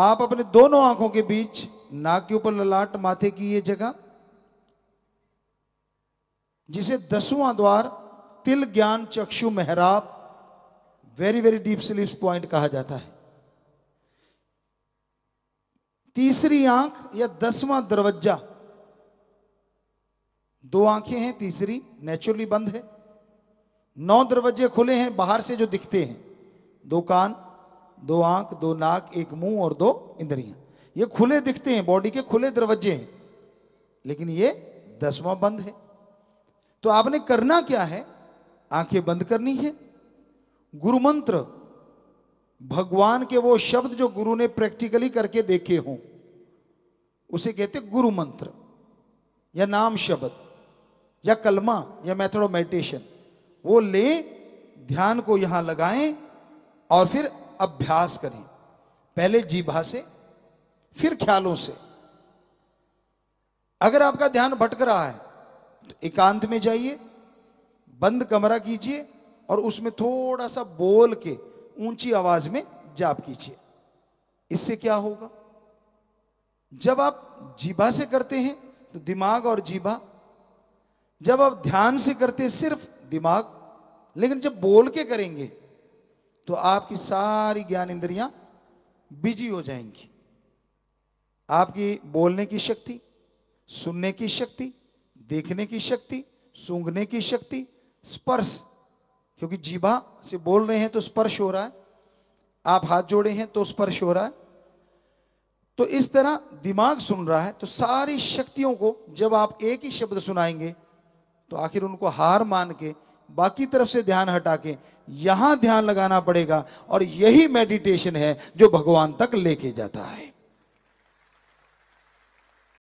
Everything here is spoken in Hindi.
आप अपने दोनों आंखों के बीच नाक के ऊपर ललाट माथे की ये जगह जिसे दसवां द्वार तिल ज्ञान चक्षु मेहराब very very deep sleep point कहा जाता है तीसरी आंख या दसवां दरवाजा दो आंखें हैं तीसरी नेचुरली बंद है नौ दरवाजे खुले हैं बाहर से जो दिखते हैं दो कान दो आंख दो नाक एक मुंह और दो इंद्रियां ये खुले दिखते हैं बॉडी के खुले दरवाजे हैं लेकिन ये दसवां बंद है तो आपने करना क्या है आंखें बंद करनी है गुरु मंत्र भगवान के वो शब्द जो गुरु ने प्रैक्टिकली करके देखे हों उसे कहते गुरु मंत्र या नाम शब्द या कलमा या मेथड ऑफ मेडिटेशन वो ले ध्यान को यहां लगाएं और फिर अभ्यास करें पहले जीभा से फिर ख्यालों से अगर आपका ध्यान भटक रहा है तो एकांत में जाइए बंद कमरा कीजिए और उसमें थोड़ा सा बोल के ऊंची आवाज में जाप कीजिए इससे क्या होगा जब आप जीभा से करते हैं तो दिमाग और जीभा जब आप ध्यान से करते हैं सिर्फ दिमाग लेकिन जब बोल के करेंगे तो आपकी सारी ज्ञान इंद्रियां बिजी हो जाएंगी आपकी बोलने की शक्ति सुनने की शक्ति देखने की शक्ति सूंघने की शक्ति स्पर्श क्योंकि जीभा से बोल रहे हैं तो स्पर्श हो रहा है आप हाथ जोड़े हैं तो स्पर्श हो रहा है तो इस तरह दिमाग सुन रहा है तो सारी शक्तियों को जब आप एक ही शब्द सुनाएंगे तो आखिर उनको हार मान के बाकी तरफ से ध्यान हटा के यहां ध्यान लगाना पड़ेगा और यही मेडिटेशन है जो भगवान तक लेके जाता है